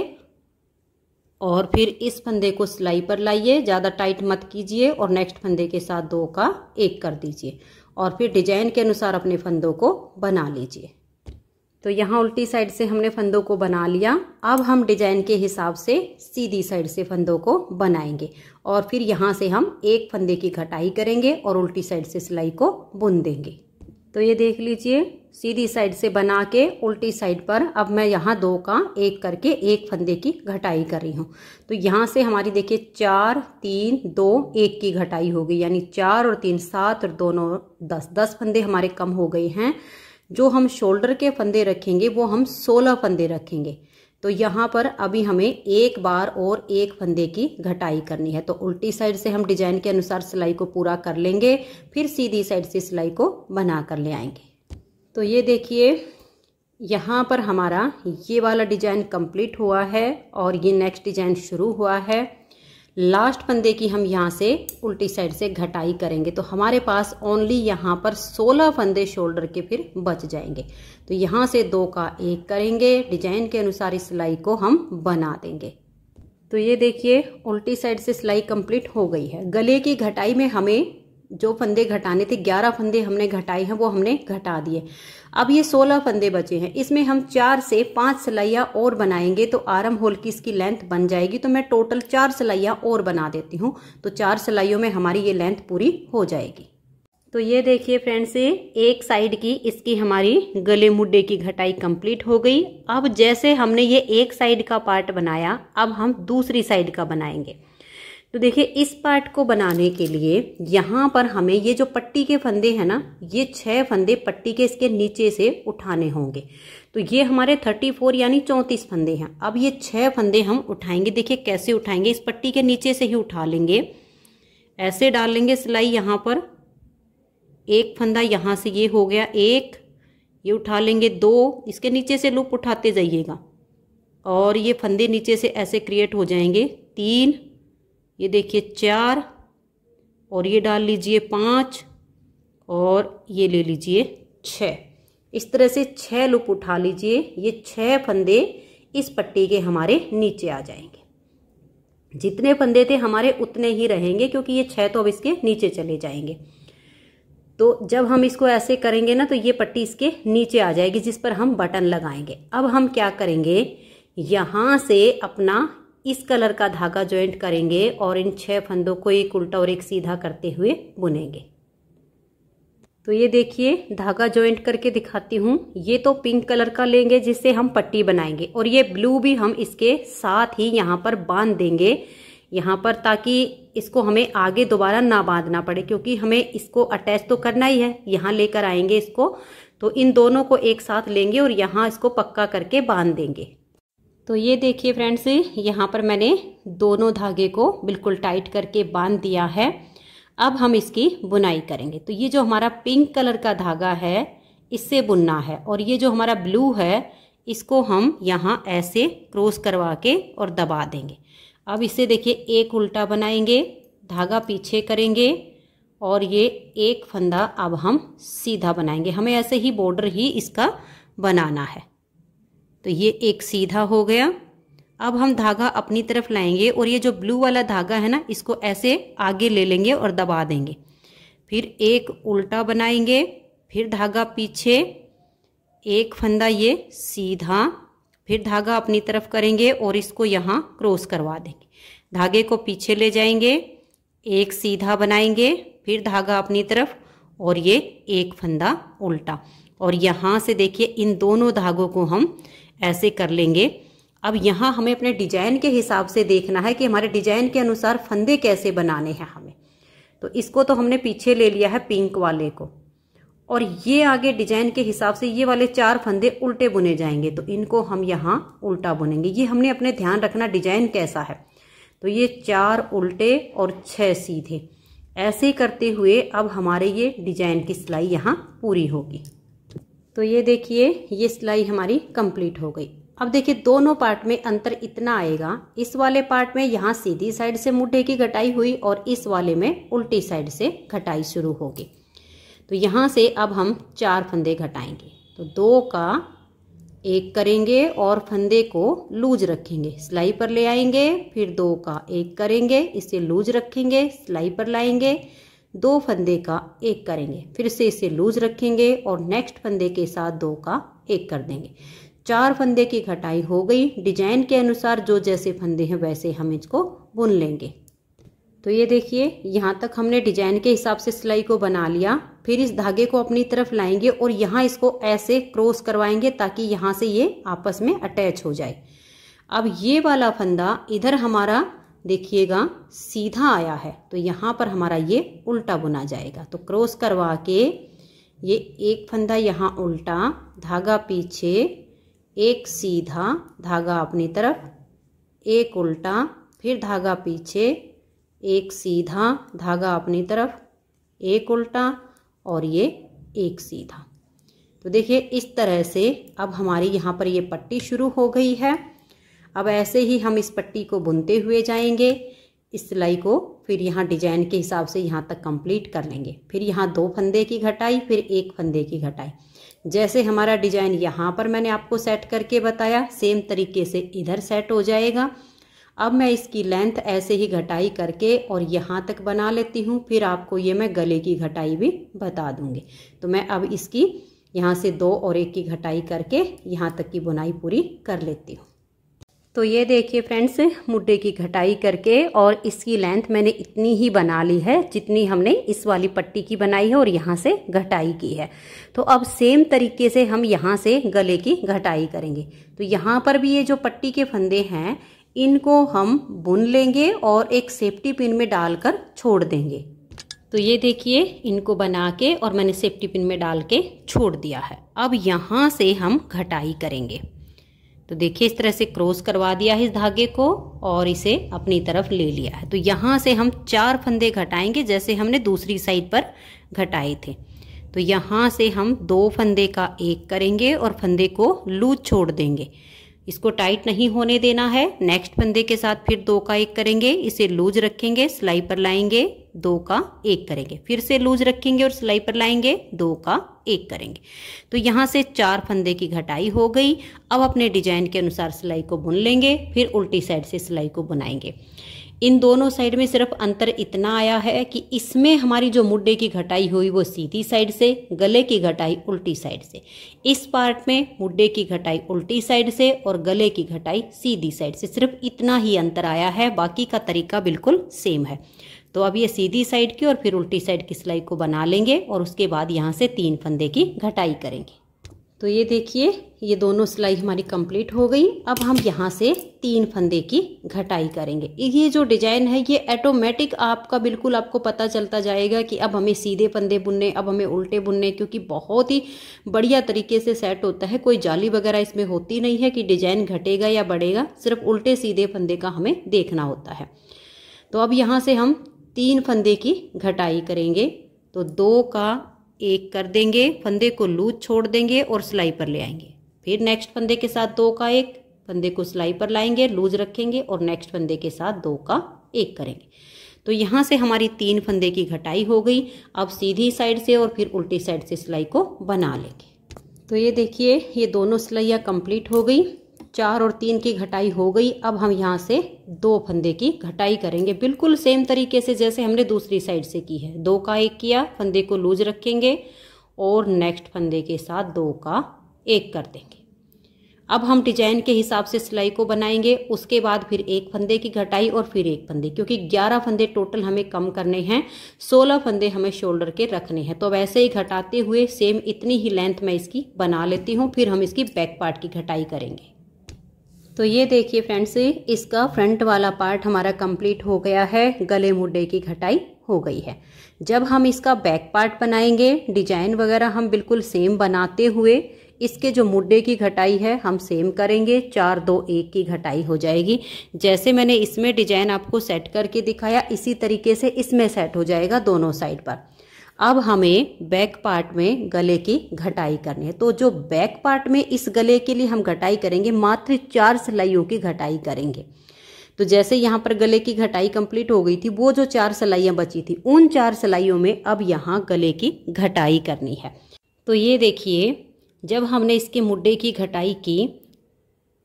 और फिर इस फंदे को सिलाई पर लाइए ज़्यादा टाइट मत कीजिए और नेक्स्ट फंदे के साथ दो का एक कर दीजिए और फिर डिजाइन के अनुसार अपने फंदों को बना लीजिए तो यहाँ उल्टी साइड से हमने फंदों को बना लिया अब हम डिजाइन के हिसाब से सीधी साइड से फंदों को बनाएंगे और फिर यहाँ से हम एक फंदे की घटाई करेंगे और उल्टी साइड से सिलाई को बुन देंगे तो ये देख लीजिए सीधी साइड से बना के उल्टी साइड पर अब मैं यहाँ दो का एक करके एक फंदे की घटाई कर रही हूँ तो यहाँ से हमारी देखिए चार तीन दो एक की घटाई हो गई यानी चार और तीन सात और दोनों दस दस फंदे हमारे कम हो गए हैं जो हम शोल्डर के फंदे रखेंगे वो हम सोलह फंदे रखेंगे तो यहाँ पर अभी हमें एक बार और एक फंदे की घटाई करनी है तो उल्टी साइड से हम डिजाइन के अनुसार सिलाई को पूरा कर लेंगे फिर सीधी साइड से सिलाई को बना कर ले आएंगे तो ये देखिए यहाँ पर हमारा ये वाला डिजाइन कंप्लीट हुआ है और ये नेक्स्ट डिजाइन शुरू हुआ है लास्ट फंदे की हम यहाँ से उल्टी साइड से घटाई करेंगे तो हमारे पास ओनली यहाँ पर 16 फंदे शोल्डर के फिर बच जाएंगे तो यहाँ से दो का एक करेंगे डिजाइन के अनुसार इस सिलाई को हम बना देंगे तो ये देखिए उल्टी साइड से सिलाई कंप्लीट हो गई है गले की घटाई में हमें जो फंदे घटाने थे ग्यारह फंदे हमने घटाए हैं वो हमने घटा दिए अब ये सोलह फंदे बचे हैं इसमें हम चार से पांच सिलाइयाँ और बनाएंगे तो आरम होल की इसकी लेंथ बन जाएगी तो मैं टोटल चार सिलाइयाँ और बना देती हूँ तो चार सिलाइयों में हमारी ये लेंथ पूरी हो जाएगी तो ये देखिए फ्रेंड्स एक साइड की इसकी हमारी गले मुड्डे की घटाई कंप्लीट हो गई अब जैसे हमने ये एक साइड का पार्ट बनाया अब हम दूसरी साइड का बनाएंगे तो देखिए इस पार्ट को बनाने के लिए यहाँ पर हमें ये जो पट्टी के फंदे हैं ना ये छः फंदे पट्टी के इसके नीचे से उठाने होंगे तो ये हमारे 34 यानी 34 फंदे हैं अब ये छः फंदे हम उठाएंगे देखिए कैसे उठाएंगे इस पट्टी के नीचे से ही उठा लेंगे ऐसे डाल लेंगे सिलाई यहाँ पर एक फंदा यहाँ से ये हो गया एक ये उठा लेंगे दो इसके नीचे से लूप उठाते जाइएगा और ये फंदे नीचे से ऐसे क्रिएट हो जाएंगे तीन ये देखिए चार और ये डाल लीजिए पाँच और ये ले लीजिए छ इस तरह से छः लुप उठा लीजिए ये छः फंदे इस पट्टी के हमारे नीचे आ जाएंगे जितने फंदे थे हमारे उतने ही रहेंगे क्योंकि ये छः तो अब इसके नीचे चले जाएंगे तो जब हम इसको ऐसे करेंगे ना तो ये पट्टी इसके नीचे आ जाएगी जिस पर हम बटन लगाएंगे अब हम क्या करेंगे यहाँ से अपना इस कलर का धागा ज्वाइंट करेंगे और इन छह फंदों को एक उल्टा और एक सीधा करते हुए बुनेंगे तो ये देखिए धागा ज्वाइंट करके दिखाती हूँ ये तो पिंक कलर का लेंगे जिससे हम पट्टी बनाएंगे और ये ब्लू भी हम इसके साथ ही यहाँ पर बांध देंगे यहाँ पर ताकि इसको हमें आगे दोबारा ना बांधना पड़े क्योंकि हमें इसको अटैच तो करना ही है यहाँ लेकर आएंगे इसको तो इन दोनों को एक साथ लेंगे और यहाँ इसको पक्का करके बांध देंगे तो ये देखिए फ्रेंड्स यहाँ पर मैंने दोनों धागे को बिल्कुल टाइट करके बांध दिया है अब हम इसकी बुनाई करेंगे तो ये जो हमारा पिंक कलर का धागा है इससे बुनना है और ये जो हमारा ब्लू है इसको हम यहाँ ऐसे क्रॉस करवा के और दबा देंगे अब इसे देखिए एक उल्टा बनाएंगे धागा पीछे करेंगे और ये एक फंदा अब हम सीधा बनाएंगे हमें ऐसे ही बॉर्डर ही इसका बनाना है तो ये एक सीधा हो गया अब हम धागा अपनी तरफ लाएंगे और ये जो ब्लू वाला धागा है ना इसको ऐसे आगे ले लेंगे और दबा देंगे फिर एक उल्टा बनाएंगे फिर धागा पीछे एक फंदा ये सीधा फिर धागा अपनी तरफ करेंगे और इसको यहाँ क्रॉस करवा देंगे धागे को पीछे ले जाएंगे एक सीधा बनाएंगे फिर धागा अपनी तरफ और ये एक फंदा उल्टा और यहाँ से देखिए इन दोनों धागों को हम ऐसे कर लेंगे अब यहाँ हमें अपने डिजाइन के हिसाब से देखना है कि हमारे डिजाइन के अनुसार फंदे कैसे बनाने हैं हमें तो इसको तो हमने पीछे ले लिया है पिंक वाले को और ये आगे डिजाइन के हिसाब से ये वाले चार फंदे उल्टे बुने जाएंगे तो इनको हम यहाँ उल्टा बुनेंगे ये हमने अपने ध्यान रखना डिजाइन कैसा है तो ये चार उल्टे और छः सीधे ऐसे करते हुए अब हमारे ये डिजाइन की सिलाई यहाँ पूरी होगी तो ये देखिए ये सिलाई हमारी कंप्लीट हो गई अब देखिए दोनों पार्ट में अंतर इतना आएगा इस वाले पार्ट में यहाँ सीधी साइड से मुठे की घटाई हुई और इस वाले में उल्टी साइड से घटाई शुरू होगी तो यहाँ से अब हम चार फंदे घटाएंगे तो दो का एक करेंगे और फंदे को लूज रखेंगे सिलाई पर ले आएंगे फिर दो का एक करेंगे इसे लूज रखेंगे सिलाई पर लाएंगे दो फंदे का एक करेंगे फिर से इसे लूज रखेंगे और नेक्स्ट फंदे के साथ दो का एक कर देंगे चार फंदे की घटाई हो गई डिजाइन के अनुसार जो जैसे फंदे हैं वैसे हम इसको बुन लेंगे तो ये देखिए यहाँ तक हमने डिजाइन के हिसाब से सिलाई को बना लिया फिर इस धागे को अपनी तरफ लाएंगे और यहाँ इसको ऐसे क्रॉस करवाएंगे ताकि यहाँ से ये आपस में अटैच हो जाए अब ये वाला फंदा इधर हमारा देखिएगा सीधा आया है तो यहाँ पर हमारा ये उल्टा बुना जाएगा तो क्रॉस करवा के ये एक फंदा यहाँ उल्टा धागा पीछे एक सीधा धागा अपनी तरफ एक उल्टा फिर धागा पीछे एक सीधा धागा अपनी तरफ एक उल्टा और ये एक सीधा तो देखिए इस तरह से अब हमारी यहाँ पर ये पट्टी शुरू हो गई है अब ऐसे ही हम इस पट्टी को बुनते हुए जाएंगे इस सिलाई को फिर यहाँ डिजाइन के हिसाब से यहाँ तक कंप्लीट कर लेंगे फिर यहाँ दो फंदे की घटाई फिर एक फंदे की घटाई जैसे हमारा डिजाइन यहाँ पर मैंने आपको सेट करके बताया सेम तरीके से इधर सेट हो जाएगा अब मैं इसकी लेंथ ऐसे ही घटाई करके और यहाँ तक बना लेती हूँ फिर आपको ये मैं गले की घटाई भी बता दूँगी तो मैं अब इसकी यहाँ से दो और एक की घटाई करके यहाँ तक की बुनाई पूरी कर लेती हूँ तो ये देखिए फ्रेंड्स मुड्डे की घटाई करके और इसकी लेंथ मैंने इतनी ही बना ली है जितनी हमने इस वाली पट्टी की बनाई है और यहाँ से घटाई की है तो अब सेम तरीके से हम यहाँ से गले की घटाई करेंगे तो यहाँ पर भी ये जो पट्टी के फंदे हैं इनको हम बुन लेंगे और एक सेफ्टी पिन में डालकर छोड़ देंगे तो ये देखिए इनको बना के और मैंने सेफ्टी पिन में डाल के छोड़ दिया है अब यहाँ से हम घटाई करेंगे तो देखिए इस तरह से क्रॉस करवा दिया है इस धागे को और इसे अपनी तरफ ले लिया है तो यहाँ से हम चार फंदे घटाएंगे जैसे हमने दूसरी साइड पर घटाए थे तो यहाँ से हम दो फंदे का एक करेंगे और फंदे को लूज छोड़ देंगे इसको टाइट नहीं होने देना है नेक्स्ट फंदे के साथ फिर दो का एक करेंगे इसे लूज रखेंगे सिलाई पर लाएंगे दो का एक करेंगे फिर से लूज रखेंगे और सिलाई पर लाएंगे दो का एक करेंगे तो यहाँ से चार फंदे की घटाई हो गई अब अपने डिजाइन के अनुसार सिलाई को बुन लेंगे फिर उल्टी साइड से सिलाई को बुनाएंगे इन दोनों साइड में सिर्फ अंतर इतना आया है कि इसमें हमारी जो मुड्डे की घटाई हुई वो सीधी साइड से गले की घटाई उल्टी साइड से इस पार्ट में मुड्डे की घटाई उल्टी साइड से और गले की घटाई सीधी साइड से सिर्फ इतना ही अंतर आया है बाकी का तरीका बिल्कुल सेम है तो अब ये सीधी साइड की और फिर उल्टी साइड की सिलाई को बना लेंगे और उसके बाद यहाँ से तीन फंदे की घटाई करेंगे तो ये देखिए ये दोनों सिलाई हमारी कंप्लीट हो गई अब हम यहाँ से तीन फंदे की घटाई करेंगे ये जो डिजाइन है ये ऑटोमेटिक आपका बिल्कुल आपको पता चलता जाएगा कि अब हमें सीधे फंदे बुनने अब हमें उल्टे बुनने क्योंकि बहुत ही बढ़िया तरीके से सेट होता है कोई जाली वगैरह इसमें होती नहीं है कि डिजाइन घटेगा या बढ़ेगा सिर्फ उल्टे सीधे फंदे का हमें देखना होता है तो अब यहाँ से हम तीन फंदे की घटाई करेंगे तो दो का एक कर देंगे फंदे को लूज छोड़ देंगे और सिलाई पर ले आएंगे फिर नेक्स्ट फंदे के साथ दो का एक फंदे को सिलाई पर लाएंगे लूज रखेंगे और नेक्स्ट फंदे के साथ दो का एक करेंगे तो यहाँ से हमारी तीन फंदे की घटाई हो गई अब सीधी साइड से और फिर उल्टी साइड से सिलाई को बना लेंगे तो ये देखिए ये दोनों सिलाइयाँ कंप्लीट हो गई चार और तीन की घटाई हो गई अब हम यहाँ से दो फंदे की घटाई करेंगे बिल्कुल सेम तरीके से जैसे हमने दूसरी साइड से की है दो का एक किया फंदे को लूज रखेंगे और नेक्स्ट फंदे के साथ दो का एक कर देंगे अब हम डिजाइन के हिसाब से सिलाई को बनाएंगे उसके बाद फिर एक फंदे की घटाई और फिर एक फंदे क्योंकि 11 फंदे टोटल हमें कम करने हैं 16 फंदे हमें शोल्डर के रखने हैं तो वैसे ही घटाते हुए सेम इतनी ही लेंथ मैं इसकी बना लेती हूँ फिर हम इसकी बैक पार्ट की घटाई करेंगे तो ये देखिए फ्रेंड्स इसका फ्रंट वाला पार्ट हमारा कंप्लीट हो गया है गले मुड्डे की घटाई हो गई है जब हम इसका बैक पार्ट बनाएंगे डिजाइन वगैरह हम बिल्कुल सेम बनाते हुए इसके जो मुड्डे की घटाई है हम सेम करेंगे चार दो एक की घटाई हो जाएगी जैसे मैंने इसमें डिजाइन आपको सेट करके दिखाया इसी तरीके से इसमें सेट हो जाएगा दोनों साइड पर अब हमें बैक पार्ट में गले की घटाई करनी है तो जो बैक पार्ट में इस गले के लिए हम घटाई करेंगे मात्र चार सिलाइयों की घटाई करेंगे तो जैसे यहाँ पर गले की घटाई कंप्लीट हो गई थी वो जो चार सिलाइयाँ बची थी उन चार सिलाइयों में अब यहाँ गले की घटाई करनी है तो ये देखिए जब हमने इसके मुड्डे की घटाई की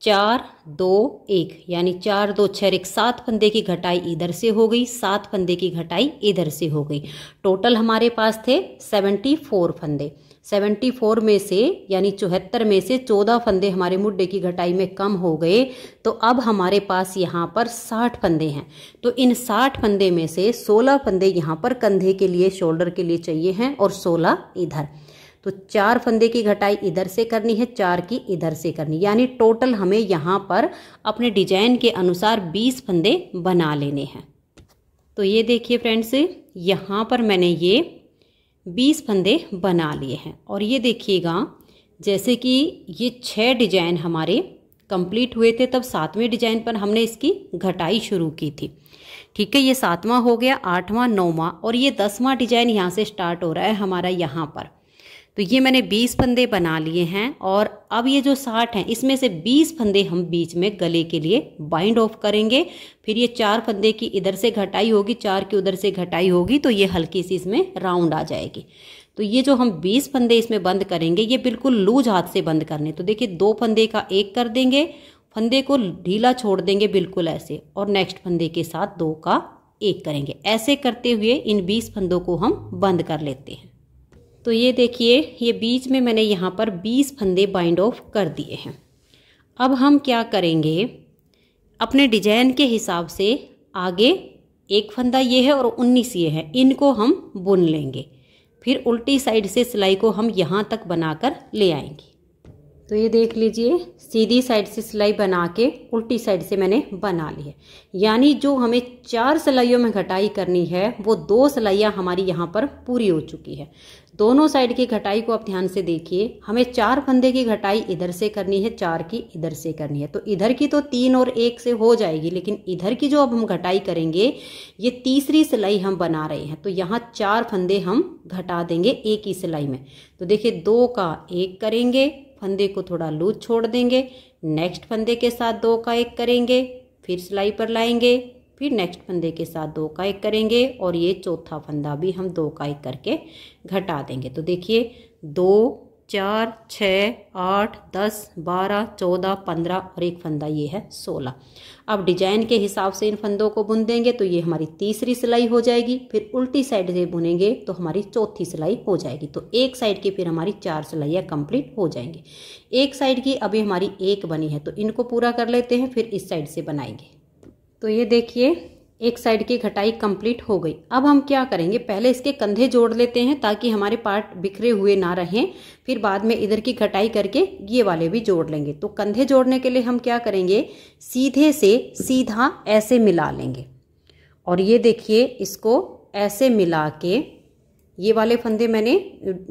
चार दो एक यानी चार दो छः एक सात फंदे की घटाई इधर से हो गई सात फंदे की घटाई इधर से हो गई टोटल हमारे पास थे सेवेंटी फोर फंदे सेवेंटी फोर में से यानी चौहत्तर में से चौदह फंदे हमारे मुड्डे की घटाई में कम हो गए तो अब हमारे पास यहाँ पर साठ फंदे हैं तो इन साठ फंदे में से सोलह फंदे यहाँ पर कंधे के लिए शोल्डर के लिए चाहिए हैं और सोलह इधर तो चार फंदे की घटाई इधर से करनी है चार की इधर से करनी यानी टोटल हमें यहाँ पर अपने डिजाइन के अनुसार बीस फंदे बना लेने हैं तो ये देखिए फ्रेंड्स यहाँ पर मैंने ये बीस फंदे बना लिए हैं और ये देखिएगा जैसे कि ये छः डिजाइन हमारे कंप्लीट हुए थे तब सातवें डिजाइन पर हमने इसकी घटाई शुरू की थी ठीक है ये सातवां हो गया आठवां नौवां और ये दसवां डिजाइन यहाँ से स्टार्ट हो रहा है हमारा यहाँ पर तो ये मैंने 20 फंदे बना लिए हैं और अब ये जो 60 हैं इसमें से 20 फंदे हम बीच में गले के लिए बाइंड ऑफ करेंगे फिर ये चार फंदे की इधर से घटाई होगी चार की उधर से घटाई होगी तो ये हल्की सी इसमें राउंड आ जाएगी तो ये जो हम 20 फंदे इसमें बंद करेंगे ये बिल्कुल लूज हाथ से बंद करने तो देखिए दो फंदे का एक कर देंगे फंदे को ढीला छोड़ देंगे बिल्कुल ऐसे और नेक्स्ट फंदे के साथ दो का एक करेंगे ऐसे करते हुए इन बीस फंदों को हम बंद कर लेते हैं तो ये देखिए ये बीच में मैंने यहाँ पर 20 फंदे बाइंड ऑफ कर दिए हैं अब हम क्या करेंगे अपने डिजाइन के हिसाब से आगे एक फंदा ये है और उन्नीस ये है इनको हम बुन लेंगे फिर उल्टी साइड से सिलाई को हम यहाँ तक बनाकर ले आएंगे तो ये देख लीजिए सीधी साइड से सिलाई बना के उल्टी साइड से मैंने बना ली है यानी जो हमें चार सिलाइयों में घटाई करनी है वो दो सिलाइयाँ हमारी यहाँ पर पूरी हो चुकी है दोनों साइड की घटाई को आप ध्यान से देखिए हमें चार फंदे की घटाई इधर से करनी है चार की इधर से करनी है तो इधर की तो तीन और एक से हो जाएगी लेकिन इधर की जो अब हम घटाई करेंगे ये तीसरी सिलाई हम बना रहे हैं तो यहाँ चार फंदे हम घटा देंगे एक ही सिलाई में तो देखिए दो का एक करेंगे फंदे को थोड़ा लूज छोड़ देंगे नेक्स्ट फंदे के साथ दो का एक करेंगे फिर सिलाई पर लाएंगे फिर नेक्स्ट फंदे के साथ दो का एक करेंगे और ये चौथा फंदा भी हम दो का एक करके घटा देंगे तो देखिए दो चार छ आठ दस बारह चौदह पंद्रह और एक फंदा ये है सोलह अब डिजाइन के हिसाब से इन फंदों को बुन देंगे तो ये हमारी तीसरी सिलाई हो जाएगी फिर उल्टी साइड से बुनेंगे तो हमारी चौथी सिलाई हो जाएगी तो एक साइड की फिर हमारी चार सिलाइयाँ कंप्लीट हो जाएंगी एक साइड की अभी हमारी एक बनी है तो इनको पूरा कर लेते हैं फिर इस साइड से बनाएंगे तो ये देखिए एक साइड की घटाई कंप्लीट हो गई अब हम क्या करेंगे पहले इसके कंधे जोड़ लेते हैं ताकि हमारे पार्ट बिखरे हुए ना रहें फिर बाद में इधर की घटाई करके ये वाले भी जोड़ लेंगे तो कंधे जोड़ने के लिए हम क्या करेंगे सीधे से सीधा ऐसे मिला लेंगे और ये देखिए इसको ऐसे मिला के ये वाले फंदे मैंने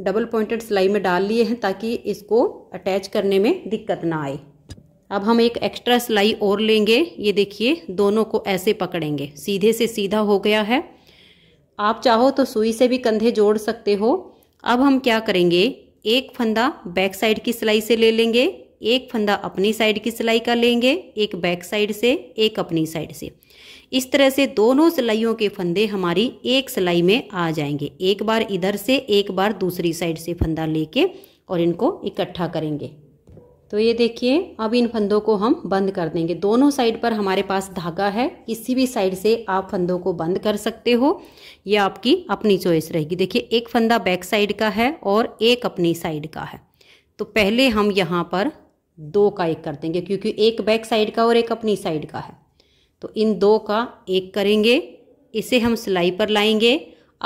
डबल पॉइंटेड सिलाई में डाल लिए हैं ताकि इसको अटैच करने में दिक्कत ना आए अब हम एक एक्स्ट्रा सिलाई और लेंगे ये देखिए दोनों को ऐसे पकड़ेंगे सीधे से सीधा हो गया है आप चाहो तो सुई से भी कंधे जोड़ सकते हो अब हम क्या करेंगे एक फंदा बैक साइड की सिलाई से ले लेंगे एक फंदा अपनी साइड की सिलाई का लेंगे एक बैक साइड से एक अपनी साइड से इस तरह से दोनों सिलाइयों के फंदे हमारी एक सिलाई में आ जाएंगे एक बार इधर से एक बार दूसरी साइड से फंदा लेके और इनको इकट्ठा करेंगे तो ये देखिए अब इन फंदों को हम बंद कर देंगे दोनों साइड पर हमारे पास धागा है किसी भी साइड से आप फंदों को बंद कर सकते हो ये आपकी अपनी चॉइस रहेगी देखिए एक फंदा बैक साइड का है और एक अपनी साइड का है तो पहले हम यहाँ पर दो का एक कर देंगे क्योंकि एक बैक साइड का और एक अपनी साइड का है तो इन दो का एक करेंगे इसे हम सिलाई पर लाएंगे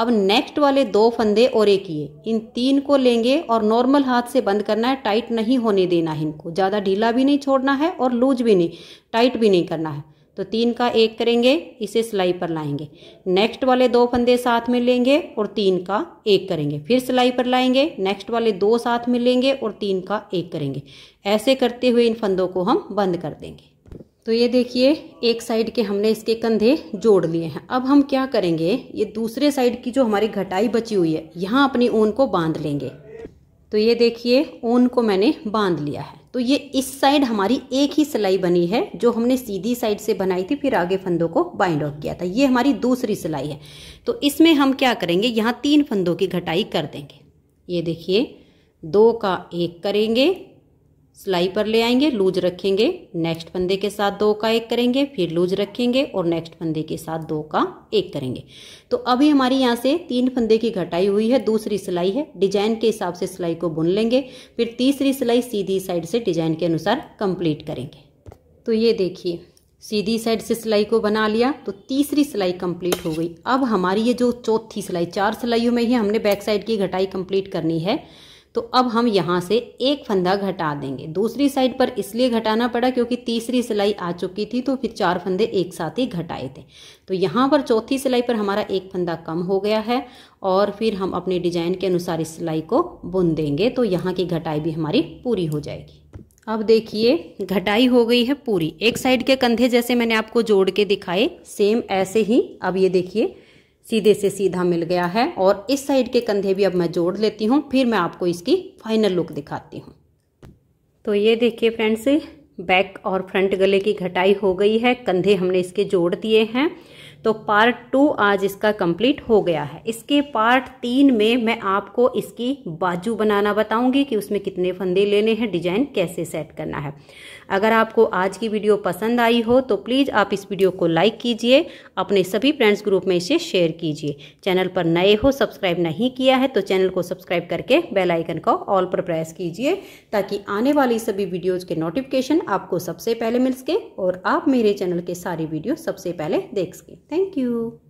अब नेक्स्ट वाले दो फंदे और एक किए इन तीन को लेंगे और नॉर्मल हाथ से बंद करना है टाइट नहीं होने देना है इनको ज़्यादा ढीला भी नहीं छोड़ना है और लूज भी नहीं टाइट भी नहीं करना है तो तीन का एक करेंगे इसे सिलाई पर लाएंगे नेक्स्ट वाले दो फंदे साथ में लेंगे और तीन का एक करेंगे फिर सिलाई पर लाएंगे नेक्स्ट वाले दो साथ में लेंगे और तीन का एक करेंगे ऐसे करते हुए इन फंदों को हम बंद कर देंगे तो ये देखिए एक साइड के हमने इसके कंधे जोड़ लिए हैं अब हम क्या करेंगे ये दूसरे साइड की जो हमारी घटाई बची हुई है यहाँ अपनी ऊन को बांध लेंगे तो ये देखिए ऊन को मैंने बांध लिया है तो ये इस साइड हमारी एक ही सिलाई बनी है जो हमने सीधी साइड से बनाई थी फिर आगे फंदों को बाइंड आउट किया था ये हमारी दूसरी सिलाई है तो इसमें हम क्या करेंगे यहाँ तीन फंदों की घटाई कर देंगे ये देखिए दो का एक करेंगे सिलाई पर ले आएंगे लूज रखेंगे नेक्स्ट फंदे के साथ दो का एक करेंगे फिर लूज रखेंगे और नेक्स्ट फंदे के साथ दो का एक करेंगे तो अभी हमारी यहाँ से तीन फंदे की घटाई हुई है दूसरी सिलाई है डिजाइन के हिसाब से सिलाई को बुन लेंगे फिर तीसरी सिलाई सीधी साइड से डिजाइन के अनुसार कंप्लीट करेंगे तो ये देखिए सीधी साइड से सिलाई को बना लिया तो तीसरी सिलाई कंप्लीट हो गई अब हमारी ये जो चौथी सिलाई चार सिलाइयों में ही हमने बैक साइड की घटाई कंप्लीट करनी है तो अब हम यहाँ से एक फंदा घटा देंगे दूसरी साइड पर इसलिए घटाना पड़ा क्योंकि तीसरी सिलाई आ चुकी थी तो फिर चार फंदे एक साथ ही घटाए थे तो यहाँ पर चौथी सिलाई पर हमारा एक फंदा कम हो गया है और फिर हम अपने डिजाइन के अनुसार इस सिलाई को बुन देंगे तो यहाँ की घटाई भी हमारी पूरी हो जाएगी अब देखिए घटाई हो गई है पूरी एक साइड के कंधे जैसे मैंने आपको जोड़ के दिखाए सेम ऐसे ही अब ये देखिए सीधे से सीधा मिल गया है और इस साइड के कंधे भी अब मैं जोड़ लेती हूँ फिर मैं आपको इसकी फाइनल लुक दिखाती हूँ तो ये देखिए फ्रेंड्स बैक और फ्रंट गले की घटाई हो गई है कंधे हमने इसके जोड़ दिए हैं तो पार्ट टू आज इसका कंप्लीट हो गया है इसके पार्ट तीन में मैं आपको इसकी बाजू बनाना बताऊंगी कि उसमें कितने फंदे लेने हैं डिजाइन कैसे सेट करना है अगर आपको आज की वीडियो पसंद आई हो तो प्लीज़ आप इस वीडियो को लाइक कीजिए अपने सभी फ्रेंड्स ग्रुप में इसे शेयर कीजिए चैनल पर नए हो सब्सक्राइब नहीं किया है तो चैनल को सब्सक्राइब करके बेल आइकन ऑल पर प्रेस कीजिए ताकि आने वाली सभी वीडियोज़ के नोटिफिकेशन आपको सबसे पहले मिल सके और आप मेरे चैनल के सारी वीडियो सबसे पहले देख सकें Thank you.